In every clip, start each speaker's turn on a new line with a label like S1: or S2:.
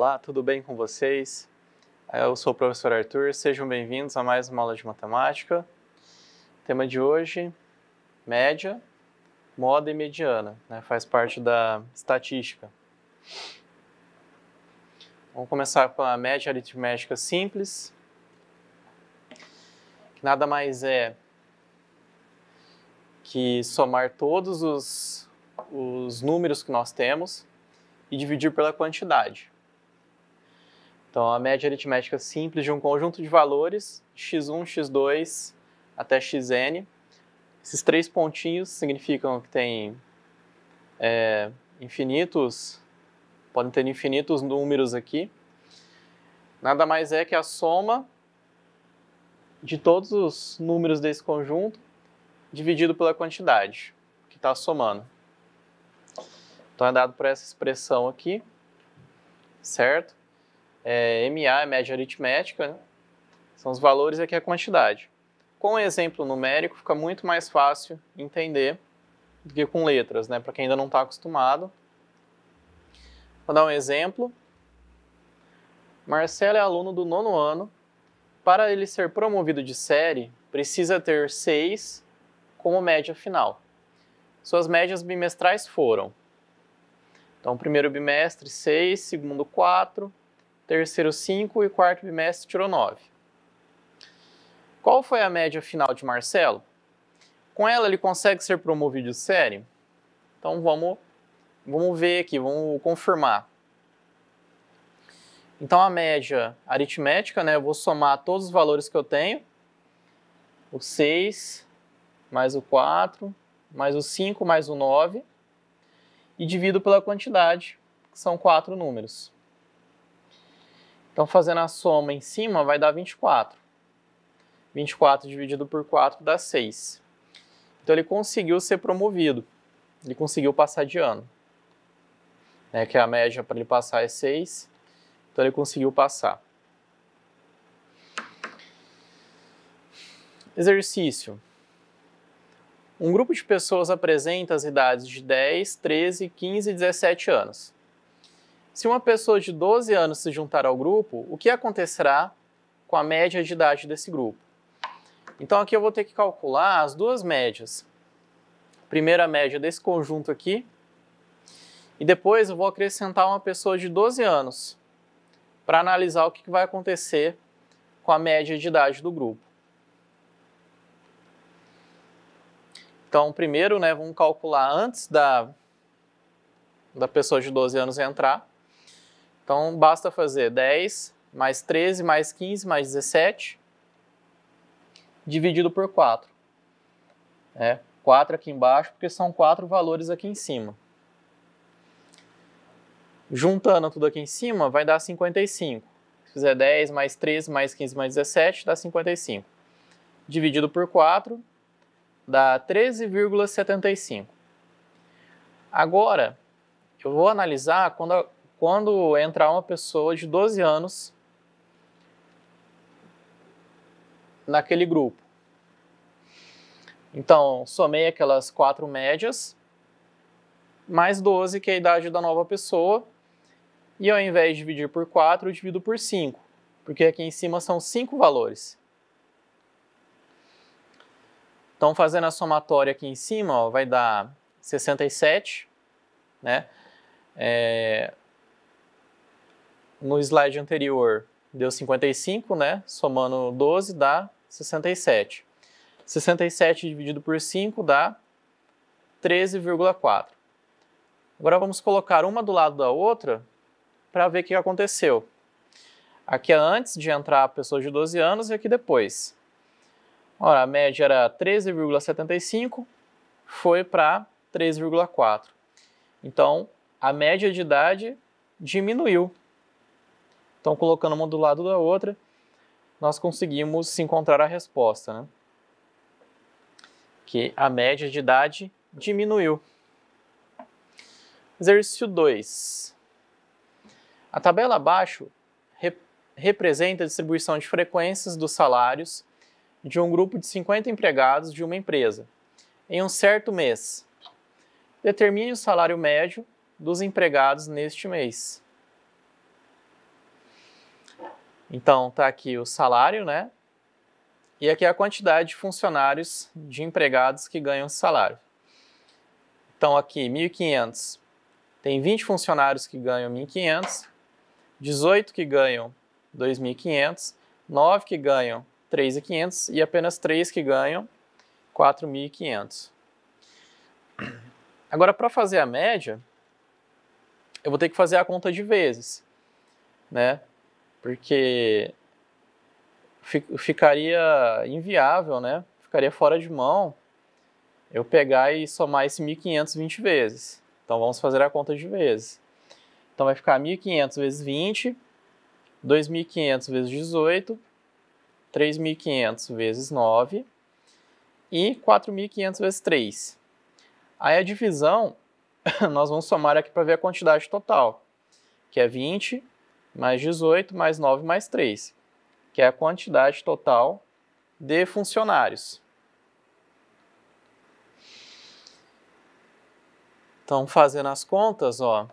S1: Olá, tudo bem com vocês? É, eu sou o professor Arthur, sejam bem-vindos a mais uma aula de matemática. O tema de hoje, média, moda e mediana, né? faz parte da estatística. Vamos começar com a média aritmética simples, que nada mais é que somar todos os, os números que nós temos e dividir pela quantidade. Então, a média aritmética simples de um conjunto de valores, x1, x2 até xn. Esses três pontinhos significam que tem é, infinitos, podem ter infinitos números aqui. Nada mais é que a soma de todos os números desse conjunto dividido pela quantidade que está somando. Então é dado por essa expressão aqui, certo? é, MA é média aritmética, né? são os valores e aqui a quantidade. Com um exemplo numérico fica muito mais fácil entender do que com letras, né? para quem ainda não está acostumado. Vou dar um exemplo. Marcelo é aluno do nono ano. Para ele ser promovido de série, precisa ter 6 como média final. Suas médias bimestrais foram. Então, primeiro bimestre 6, segundo 4, terceiro 5 e quarto bimestre tirou 9. Qual foi a média final de Marcelo? Com ela ele consegue ser promovido de série? Então vamos, vamos ver aqui, vamos confirmar. Então a média aritmética, né, eu vou somar todos os valores que eu tenho. O 6 mais o 4 mais o 5 mais o 9 e divido pela quantidade, que são quatro números. Então, fazendo a soma em cima, vai dar 24. 24 dividido por 4 dá 6. Então, ele conseguiu ser promovido. Ele conseguiu passar de ano. Né, que a média para ele passar é 6. Então, ele conseguiu passar. Exercício. Um grupo de pessoas apresenta as idades de 10, 13, 15 e 17 anos. Se uma pessoa de 12 anos se juntar ao grupo, o que acontecerá com a média de idade desse grupo? Então aqui eu vou ter que calcular as duas médias. Primeira média desse conjunto aqui, e depois eu vou acrescentar uma pessoa de 12 anos para analisar o que vai acontecer com a média de idade do grupo. Então, primeiro, né, vamos calcular antes da, da pessoa de 12 anos entrar. Então, basta fazer 10 mais 13 mais 15 mais 17 dividido por 4. É, 4 aqui embaixo, porque são 4 valores aqui em cima. Juntando tudo aqui em cima, vai dar 55. Se fizer 10 mais 13 mais 15 mais 17, dá 55. Dividido por 4, dá 13,75. Agora, eu vou analisar quando a quando entrar uma pessoa de 12 anos naquele grupo. Então, somei aquelas quatro médias, mais 12, que é a idade da nova pessoa, e ao invés de dividir por 4, eu divido por 5, porque aqui em cima são 5 valores. Então, fazendo a somatória aqui em cima, ó, vai dar 67, né? É, no slide anterior deu 55, né? Somando 12 dá 67. 67 dividido por 5 dá 13,4. Agora vamos colocar uma do lado da outra para ver o que aconteceu. Aqui é antes de entrar a pessoa de 12 anos e aqui depois. Ora, a média era 13,75, foi para 13,4. Então, a média de idade diminuiu então, colocando uma do lado da outra, nós conseguimos encontrar a resposta, né? que a média de idade diminuiu. Exercício 2. A tabela abaixo rep representa a distribuição de frequências dos salários de um grupo de 50 empregados de uma empresa. Em um certo mês, determine o salário médio dos empregados neste mês. Então, está aqui o salário, né? E aqui é a quantidade de funcionários, de empregados que ganham esse salário. Então, aqui, 1.500. Tem 20 funcionários que ganham 1.500, 18 que ganham 2.500, 9 que ganham 3.500 e apenas 3 que ganham 4.500. Agora, para fazer a média, eu vou ter que fazer a conta de vezes, né? porque ficaria inviável, né? Ficaria fora de mão eu pegar e somar esse 1.520 vezes. Então vamos fazer a conta de vezes. Então vai ficar 1.500 vezes 20, 2.500 vezes 18, 3.500 vezes 9 e 4.500 vezes 3. Aí a divisão, nós vamos somar aqui para ver a quantidade total, que é 20 mais 18, mais 9, mais 3, que é a quantidade total de funcionários. Então, fazendo as contas, ó,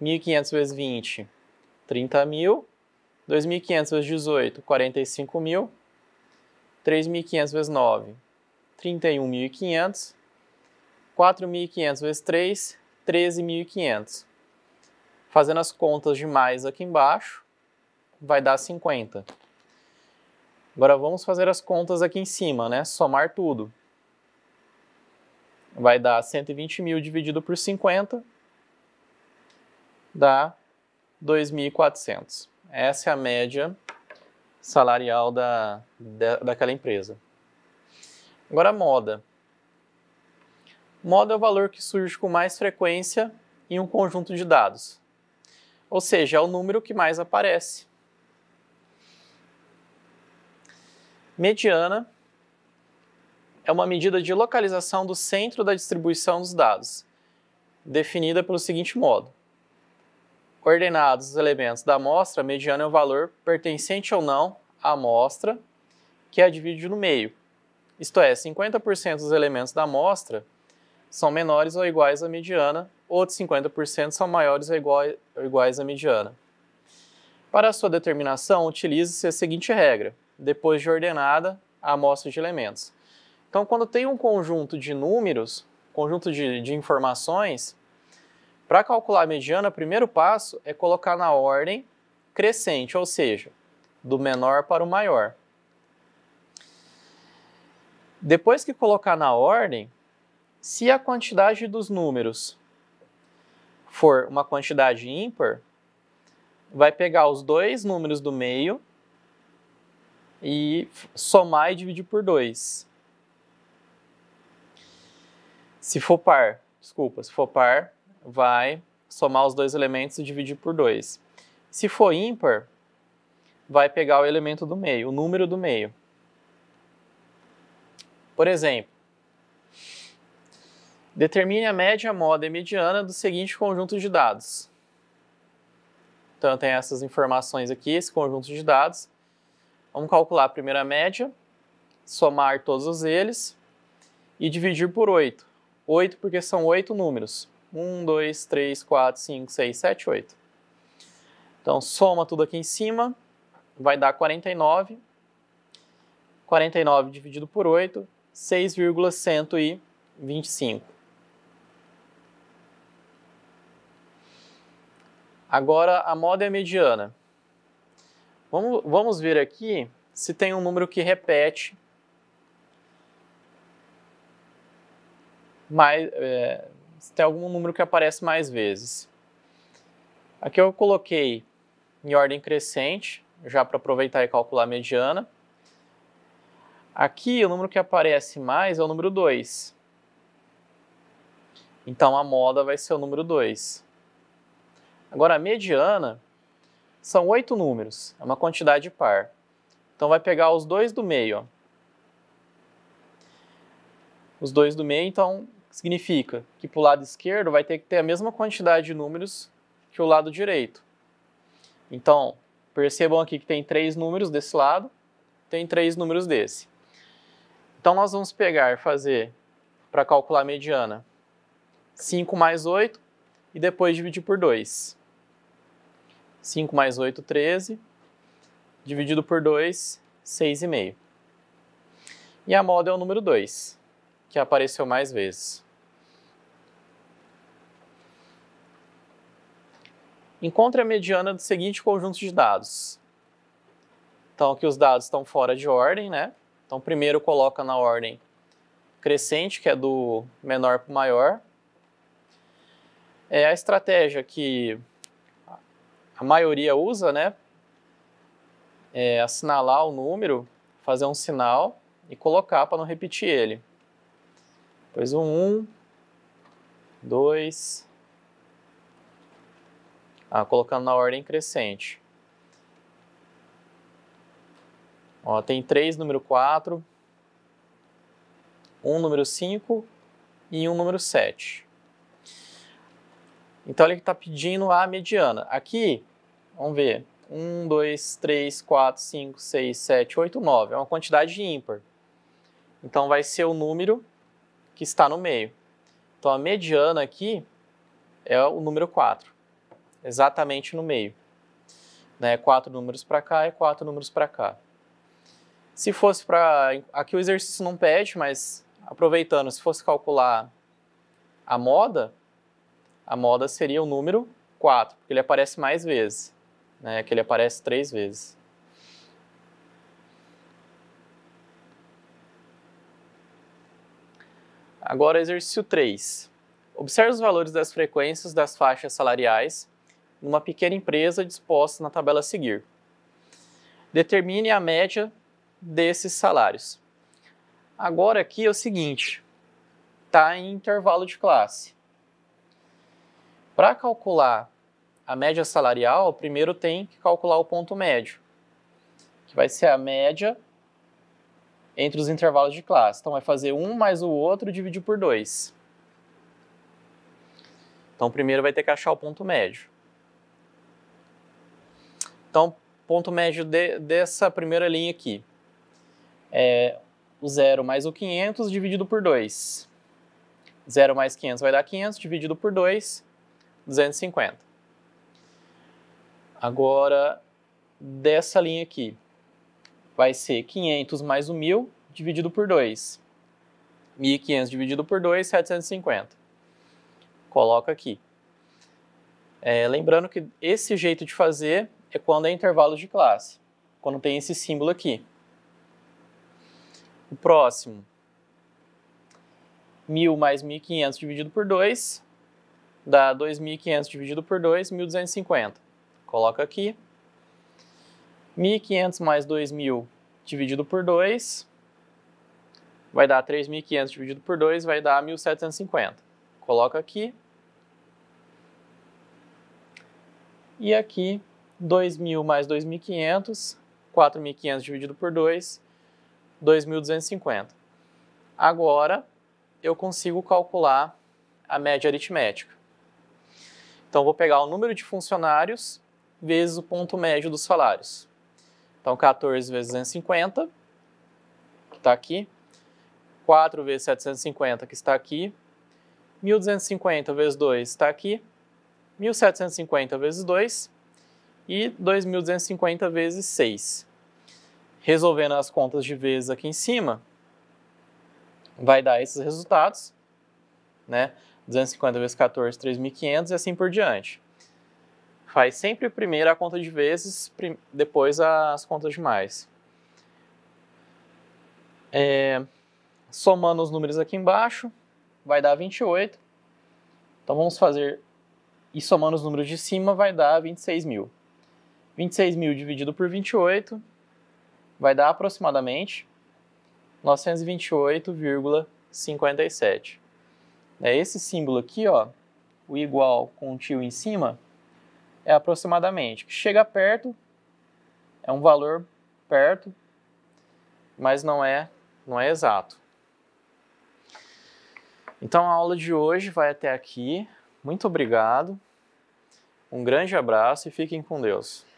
S1: 1.500 vezes 20, 30 mil. 2.500 vezes 18, 45 mil. 3.500 vezes 9, 31.500. 4.500 vezes 3, 13.500. Fazendo as contas de mais aqui embaixo, vai dar 50. Agora vamos fazer as contas aqui em cima, né? Somar tudo. Vai dar 120 mil dividido por 50, dá 2.400. Essa é a média salarial da, da, daquela empresa. Agora, moda. Moda é o valor que surge com mais frequência em um conjunto de dados. Ou seja, é o número que mais aparece. Mediana é uma medida de localização do centro da distribuição dos dados, definida pelo seguinte modo. Ordenados os elementos da amostra, mediana é o valor pertencente ou não à amostra, que a divide no meio. Isto é, 50% dos elementos da amostra são menores ou iguais à mediana, outros 50% são maiores ou iguais ou iguais à mediana. Para sua determinação, utilize-se a seguinte regra, depois de ordenada a amostra de elementos. Então, quando tem um conjunto de números, conjunto de, de informações, para calcular a mediana, o primeiro passo é colocar na ordem crescente, ou seja, do menor para o maior. Depois que colocar na ordem, se a quantidade dos números for uma quantidade ímpar, vai pegar os dois números do meio e somar e dividir por 2. Se for par, desculpa, se for par, vai somar os dois elementos e dividir por 2. Se for ímpar, vai pegar o elemento do meio, o número do meio. Por exemplo, Determine a média, moda e mediana do seguinte conjunto de dados. Então, tem essas informações aqui, esse conjunto de dados. Vamos calcular a primeira média, somar todos eles e dividir por 8. 8 porque são 8 números. 1, 2, 3, 4, 5, 6, 7, 8. Então, soma tudo aqui em cima, vai dar 49. 49 dividido por 8, 6,125. Agora, a moda é mediana. Vamos, vamos ver aqui se tem um número que repete mais, é, se tem algum número que aparece mais vezes. Aqui eu coloquei em ordem crescente, já para aproveitar e calcular a mediana. Aqui o número que aparece mais é o número 2. Então a moda vai ser o número 2. Agora, a mediana são oito números, é uma quantidade par. Então, vai pegar os dois do meio. Ó. Os dois do meio, então, significa que para o lado esquerdo vai ter que ter a mesma quantidade de números que o lado direito. Então, percebam aqui que tem três números desse lado, tem três números desse. Então, nós vamos pegar, fazer, para calcular a mediana, 5 mais 8 e depois dividir por 2. 5 mais 8, 13, dividido por 2, 6,5. E a moda é o número 2, que apareceu mais vezes. Encontre a mediana do seguinte conjunto de dados. Então, aqui os dados estão fora de ordem, né? Então, primeiro coloca na ordem crescente, que é do menor para o maior. É a estratégia que a maioria usa, né? É, assinalar o número, fazer um sinal e colocar para não repetir ele. Depois um 1, 2, ah, colocando na ordem crescente. Ó, tem 3 número 4, 1 número 5 e 1 número 7. Então ele está pedindo a mediana. Aqui Vamos ver. 1, 2, 3, 4, 5, 6, 7, 8, 9. É uma quantidade ímpar. Então vai ser o número que está no meio. Então a mediana aqui é o número 4, exatamente no meio. Né? Quatro números para cá e quatro números para cá. Se fosse para. Aqui o exercício não pede, mas aproveitando, se fosse calcular a moda, a moda seria o número 4, porque ele aparece mais vezes né, que ele aparece três vezes. Agora, exercício 3. Observe os valores das frequências das faixas salariais numa pequena empresa disposta na tabela a seguir. Determine a média desses salários. Agora aqui é o seguinte, está em intervalo de classe. Para calcular a média salarial, primeiro tem que calcular o ponto médio, que vai ser a média entre os intervalos de classe. Então, vai fazer um mais o outro dividido por 2. Então, primeiro vai ter que achar o ponto médio. Então, ponto médio de, dessa primeira linha aqui é o 0 mais o 500 dividido por 2. 0 mais 500 vai dar 500, dividido por 2, 250. Agora, dessa linha aqui, vai ser 500 mais 1.000 dividido por 2. 1.500 dividido por 2, 750. Coloca aqui. É, lembrando que esse jeito de fazer é quando é intervalo de classe, quando tem esse símbolo aqui. O próximo, 1.000 mais 1.500 dividido por 2, dá 2.500 dividido por 2, 1.250 coloca aqui. 1.500 mais 2.000 dividido por 2 vai dar 3.500 dividido por 2 vai dar 1.750. Coloca aqui. E aqui 2.000 mais 2.500, 4.500 dividido por 2, 2.250. Agora eu consigo calcular a média aritmética. Então vou pegar o número de funcionários vezes o ponto médio dos salários. Então, 14 vezes 250, tá que está aqui, 4 vezes 750, que está aqui, 1.250 vezes 2 está aqui, 1.750 vezes 2 e 2.250 vezes 6. Resolvendo as contas de vezes aqui em cima, vai dar esses resultados, né? 250 vezes 14, 3.500 e assim por diante faz sempre primeiro a conta de vezes, depois as contas de mais. É, somando os números aqui embaixo, vai dar 28. Então vamos fazer, e somando os números de cima, vai dar 26 mil. 26 mil dividido por 28 vai dar aproximadamente 928,57. É esse símbolo aqui, ó, o igual com o tio em cima, é aproximadamente. Chega perto, é um valor perto, mas não é, não é exato. Então a aula de hoje vai até aqui. Muito obrigado. Um grande abraço e fiquem com Deus.